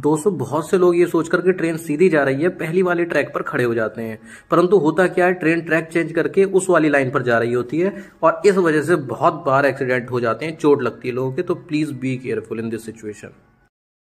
दोस्तों बहुत से लोग ये सोचकर कि ट्रेन सीधी जा रही है पहली वाले ट्रैक पर खड़े हो जाते हैं परंतु होता क्या है ट्रेन ट्रैक चेंज करके उस वाली लाइन पर जा रही होती है और इस वजह से बहुत बार एक्सीडेंट हो जाते हैं चोट लगती है लोगों के तो please be careful in this situation